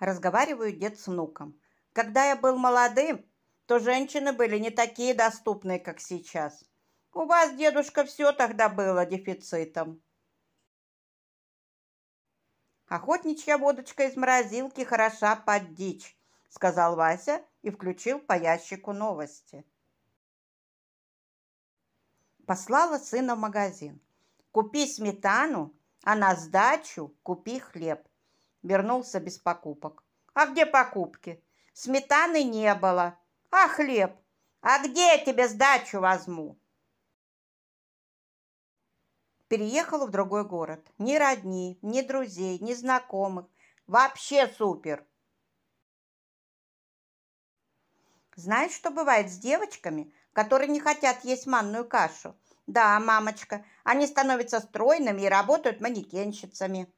Разговаривают дед с внуком. Когда я был молодым, то женщины были не такие доступные, как сейчас. У вас, дедушка, все тогда было дефицитом. Охотничья водочка из морозилки хороша под дичь, сказал Вася и включил по ящику новости. Послала сына в магазин. Купи сметану, а на сдачу купи хлеб – вернулся без покупок. «А где покупки? Сметаны не было. А хлеб? А где я тебе сдачу возьму?» Переехала в другой город. Ни родни, ни друзей, ни знакомых. Вообще супер! Знаешь, что бывает с девочками, которые не хотят есть манную кашу? Да, мамочка, они становятся стройными и работают манекенщицами.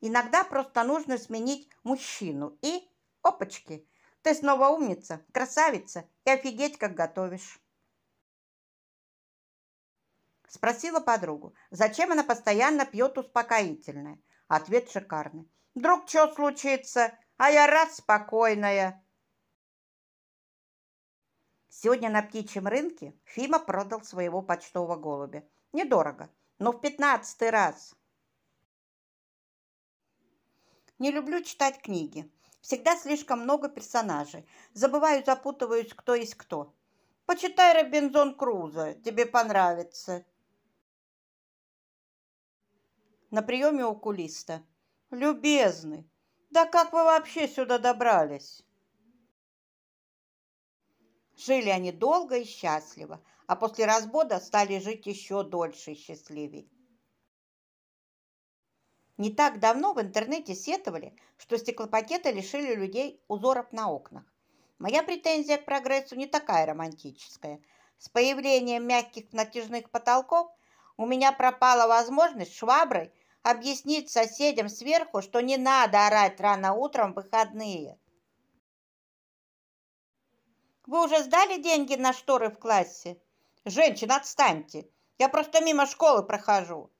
Иногда просто нужно сменить мужчину и опачки. Ты снова умница, красавица и офигеть, как готовишь. Спросила подругу, зачем она постоянно пьет успокоительное. Ответ шикарный. Вдруг что случится, а я раз спокойная. Сегодня на птичьем рынке Фима продал своего почтового голубя. Недорого, но в пятнадцатый раз. Не люблю читать книги. Всегда слишком много персонажей. Забываю, запутываюсь, кто есть кто. Почитай Робинзон Крузо, тебе понравится. На приеме у окулиста. Любезный, да как вы вообще сюда добрались? Жили они долго и счастливо, а после развода стали жить еще дольше и счастливее. Не так давно в интернете сетовали, что стеклопакеты лишили людей узоров на окнах. Моя претензия к прогрессу не такая романтическая. С появлением мягких натяжных потолков у меня пропала возможность шваброй объяснить соседям сверху, что не надо орать рано утром в выходные. Вы уже сдали деньги на шторы в классе? Женщина, отстаньте. Я просто мимо школы прохожу.